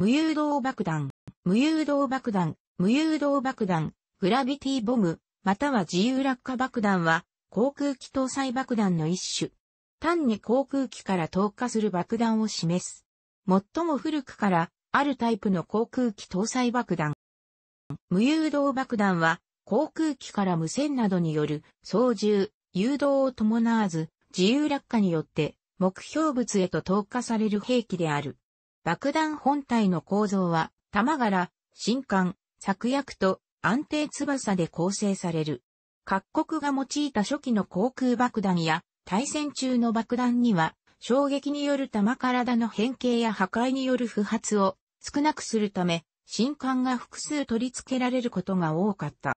無誘導爆弾、無誘導爆弾、無誘導爆弾、グラビティボム、または自由落下爆弾は、航空機搭載爆弾の一種。単に航空機から投下する爆弾を示す。最も古くから、あるタイプの航空機搭載爆弾。無誘導爆弾は、航空機から無線などによる操縦、誘導を伴わず、自由落下によって目標物へと投下される兵器である。爆弾本体の構造は、弾柄、新艦、作薬と安定翼で構成される。各国が用いた初期の航空爆弾や対戦中の爆弾には、衝撃による弾体の変形や破壊による不発を少なくするため、新艦が複数取り付けられることが多かった。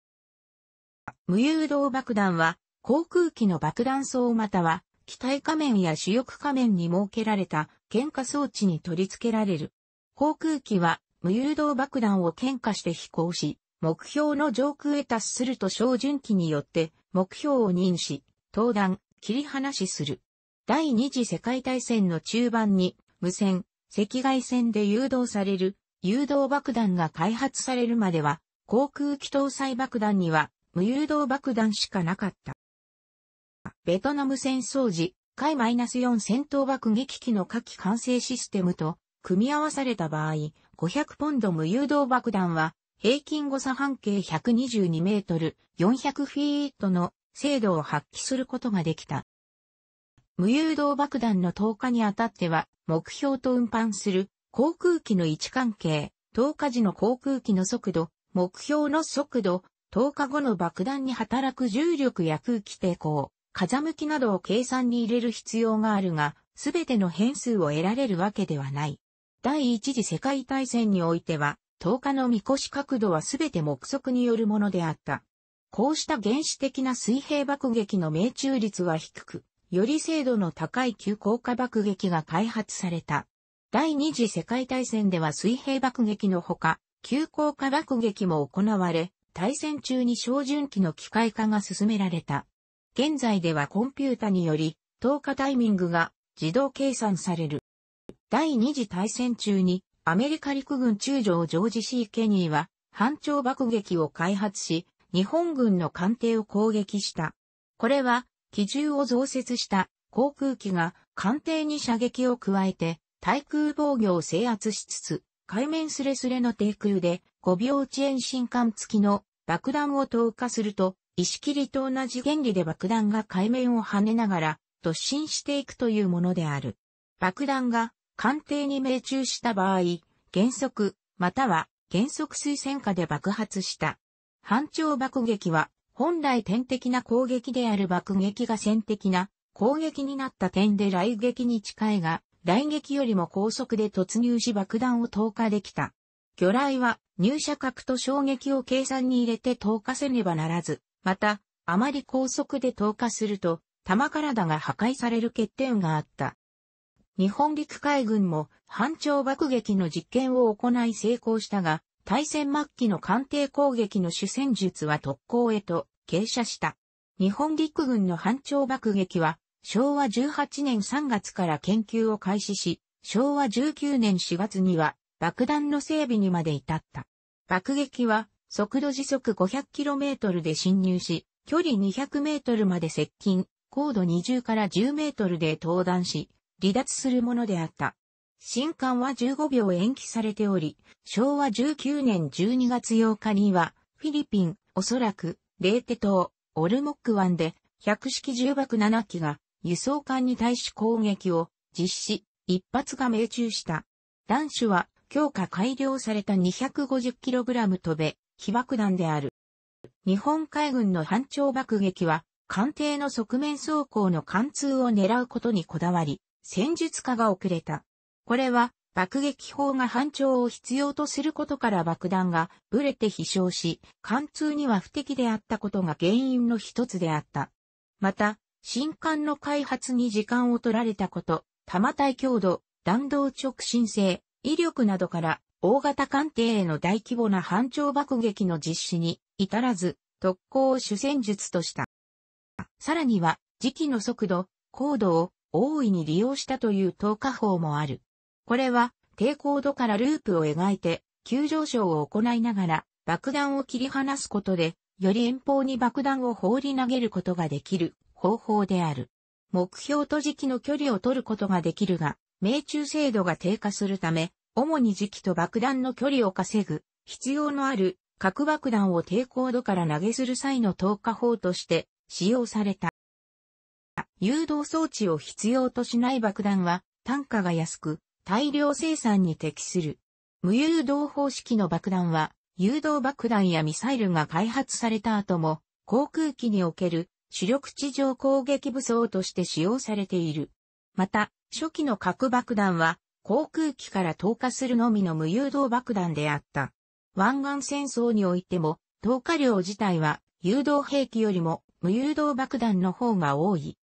無誘導爆弾は、航空機の爆弾層または、機体仮面や主翼仮面に設けられた喧嘩装置に取り付けられる。航空機は無誘導爆弾を喧嘩して飛行し、目標の上空へ達すると照準機によって目標を認し、登壇、切り離しする。第二次世界大戦の中盤に無線、赤外線で誘導される誘導爆弾が開発されるまでは航空機搭載爆弾には無誘導爆弾しかなかった。ベトナム戦争時、回 -4 戦闘爆撃機の火器完成システムと組み合わされた場合、500ポンド無誘導爆弾は平均誤差半径122メートル400フィートの精度を発揮することができた。無誘導爆弾の投下にあたっては、目標と運搬する航空機の位置関係、投下時の航空機の速度、目標の速度、投下後の爆弾に働く重力や空気抵抗、風向きなどを計算に入れる必要があるが、すべての変数を得られるわけではない。第一次世界大戦においては、10日の見越し角度はすべて目測によるものであった。こうした原始的な水平爆撃の命中率は低く、より精度の高い急降下爆撃が開発された。第二次世界大戦では水平爆撃のほか、急降下爆撃も行われ、大戦中に照準機の機械化が進められた。現在ではコンピュータにより、投下タイミングが自動計算される。第二次大戦中にアメリカ陸軍中将ジョージ・シー・ケニーは反長爆撃を開発し、日本軍の艦艇を攻撃した。これは、機銃を増設した航空機が艦艇に射撃を加えて、対空防御を制圧しつつ、海面すれすれの低空で5秒遅延新艦付きの爆弾を投下すると、石切りと同じ原理で爆弾が海面を跳ねながら突進していくというものである。爆弾が艦艇に命中した場合、減速、または減速推薦下で爆発した。反潮爆撃は、本来点的な攻撃である爆撃が線的な攻撃になった点で雷撃に近いが、雷撃よりも高速で突入し爆弾を投下できた。魚雷は入射角と衝撃を計算に入れて投下せねばならず、また、あまり高速で投下すると、弾体が破壊される欠点があった。日本陸海軍も反長爆撃の実験を行い成功したが、対戦末期の艦艇攻撃の主戦術は特攻へと傾斜した。日本陸軍の反長爆撃は昭和18年3月から研究を開始し、昭和19年4月には爆弾の整備にまで至った。爆撃は速度時速 500km で侵入し、距離 200m まで接近、高度20から 10m で登壇し、離脱するものであった。新艦は15秒延期されており、昭和19年12月8日には、フィリピン、おそらく、レーテ島、オルモック湾で、100式重爆7機が、輸送艦に対し攻撃を実施、一発が命中した。男子は、強化改良された 250kg 飛べ、被爆弾である。日本海軍の反長爆撃は、艦艇の側面走行の貫通を狙うことにこだわり、戦術化が遅れた。これは、爆撃砲が反長を必要とすることから爆弾がブレて飛翔し、貫通には不適であったことが原因の一つであった。また、新艦の開発に時間を取られたこと、弾体強度、弾道直進性、威力などから大型艦艇への大規模な反長爆撃の実施に至らず、特攻を主戦術とした。さらには、時期の速度、高度を大いに利用したという投下法もある。これは、低高度からループを描いて、急上昇を行いながら、爆弾を切り離すことで、より遠方に爆弾を放り投げることができる方法である。目標と時期の距離を取ることができるが、命中精度が低下するため、主に時期と爆弾の距離を稼ぐ、必要のある核爆弾を低高度から投げする際の投下砲として使用された。誘導装置を必要としない爆弾は単価が安く大量生産に適する。無誘導方式の爆弾は誘導爆弾やミサイルが開発された後も航空機における主力地上攻撃武装として使用されている。また、初期の核爆弾は航空機から投下するのみの無誘導爆弾であった。湾岸戦争においても、投下量自体は誘導兵器よりも無誘導爆弾の方が多い。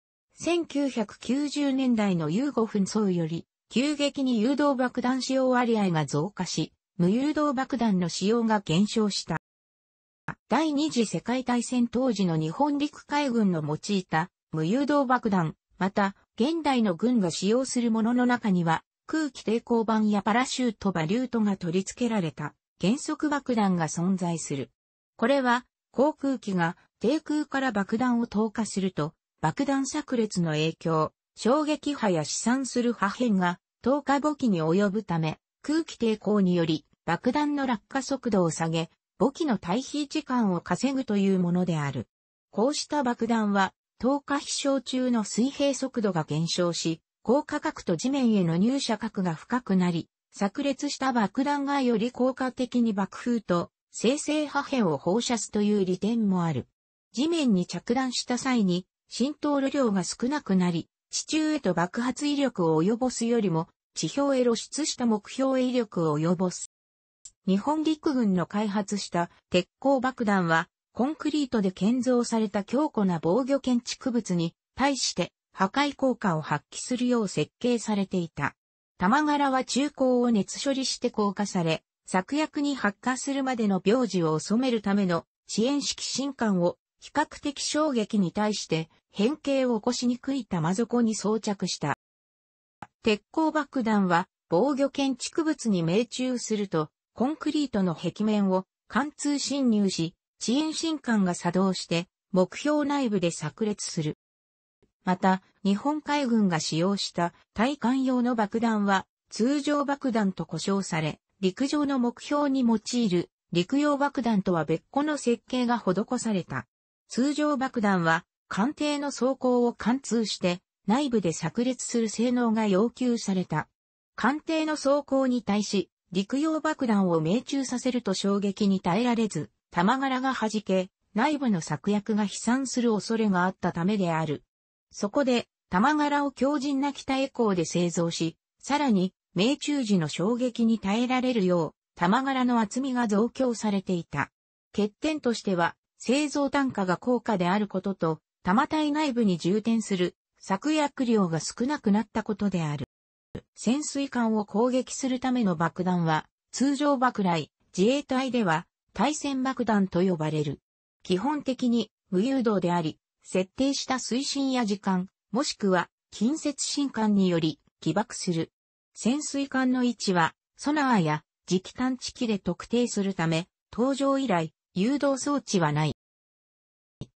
1990年代の U5 紛争より、急激に誘導爆弾使用割合が増加し、無誘導爆弾の使用が減少した。第二次世界大戦当時の日本陸海軍の用いた無誘導爆弾、また現代の軍が使用するものの中には空気抵抗板やパラシュートバリュートが取り付けられた原則爆弾が存在する。これは航空機が低空から爆弾を投下すると爆弾炸裂の影響、衝撃波や飛散する破片が投下母機に及ぶため空気抵抗により爆弾の落下速度を下げ、母機の退避時間を稼ぐというものである。こうした爆弾は投下飛翔中の水平速度が減少し、高価格と地面への入射角が深くなり、炸裂した爆弾がより効果的に爆風と生成破片を放射すという利点もある。地面に着弾した際に浸透路量が少なくなり、地中へと爆発威力を及ぼすよりも、地表へ露出した目標へ威力を及ぼす。日本陸軍の開発した鉄鋼爆弾は、コンクリートで建造された強固な防御建築物に対して破壊効果を発揮するよう設計されていた。玉柄は中高を熱処理して硬化され、作薬に発火するまでの病児を収めるための遅延式新管を比較的衝撃に対して変形を起こしにくい玉底に装着した。鉄鋼爆弾は防御建築物に命中するとコンクリートの壁面を貫通侵入し、遅延新管が作動して目標内部で炸裂する。また、日本海軍が使用した対艦用の爆弾は通常爆弾と呼称され、陸上の目標に用いる陸用爆弾とは別個の設計が施された。通常爆弾は艦艇の装甲を貫通して内部で炸裂する性能が要求された。艦艇の装甲に対し陸用爆弾を命中させると衝撃に耐えられず、弾柄が弾け、内部の策略が飛散する恐れがあったためである。そこで、玉柄を強靭な北エコーで製造し、さらに、命中時の衝撃に耐えられるよう、玉柄の厚みが増強されていた。欠点としては、製造単価が高価であることと、玉体内部に充填する作薬量が少なくなったことである。潜水艦を攻撃するための爆弾は、通常爆雷、自衛隊では、対戦爆弾と呼ばれる。基本的に無誘導であり、設定した推進や時間、もしくは近接進管により起爆する。潜水艦の位置は、ソナーや磁気探知機で特定するため、登場以来、誘導装置はない。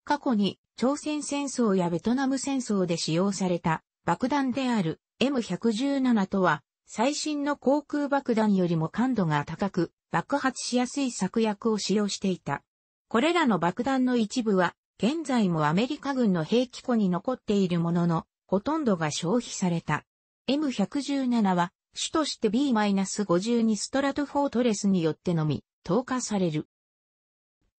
過去に、朝鮮戦争やベトナム戦争で使用された爆弾である M117 とは、最新の航空爆弾よりも感度が高く、爆発しやすい策薬を使用していた。これらの爆弾の一部は、現在もアメリカ軍の兵器庫に残っているものの、ほとんどが消費された。M117 は、主として B-52 ストラトフォートレスによってのみ、投下される。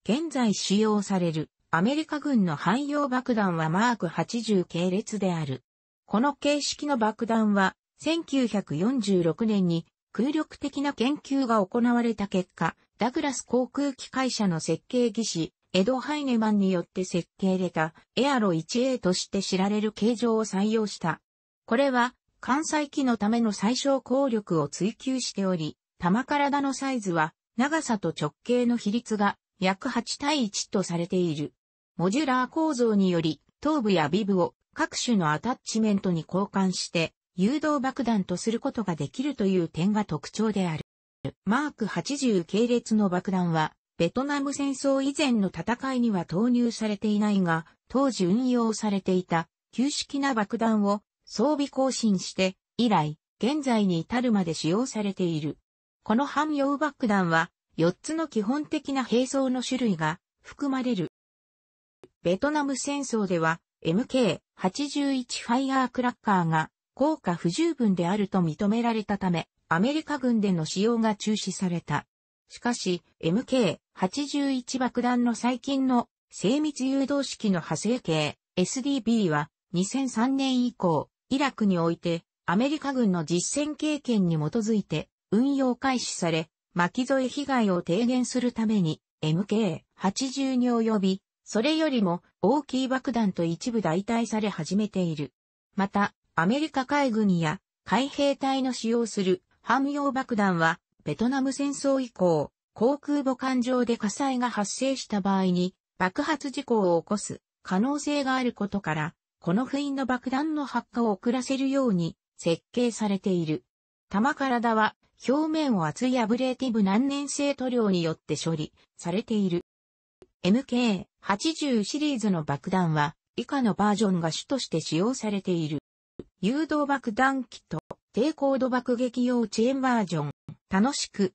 現在使用されるアメリカ軍の汎用爆弾はマーク80系列である。この形式の爆弾は1946年に空力的な研究が行われた結果、ダグラス航空機会社の設計技師エド・ハイネマンによって設計れたエアロ 1A として知られる形状を採用した。これは関西機のための最小効力を追求しており、玉体のサイズは長さと直径の比率が約8対1とされている。モジュラー構造により頭部やビブを各種のアタッチメントに交換して誘導爆弾とすることができるという点が特徴である。マーク80系列の爆弾はベトナム戦争以前の戦いには投入されていないが、当時運用されていた旧式な爆弾を装備更新して以来、現在に至るまで使用されている。この汎用爆弾は4つの基本的な兵装の種類が含まれる。ベトナム戦争では MK81 ファイヤークラッカーが効果不十分であると認められたため、アメリカ軍での使用が中止された。しかし、MK81 81爆弾の最近の精密誘導式の派生系 SDB は2003年以降、イラクにおいてアメリカ軍の実践経験に基づいて運用開始され、巻き添え被害を低減するために MK80 に及び、それよりも大きい爆弾と一部代替され始めている。また、アメリカ海軍や海兵隊の使用する汎用爆弾は、ベトナム戦争以降、航空母艦上で火災が発生した場合に爆発事故を起こす可能性があることから、この不意の爆弾の発火を遅らせるように設計されている。玉体は表面を厚いアブレーティブ難燃性塗料によって処理されている。MK80 シリーズの爆弾は以下のバージョンが主として使用されている。誘導爆弾機と低高度爆撃用チェーンバージョン。楽しく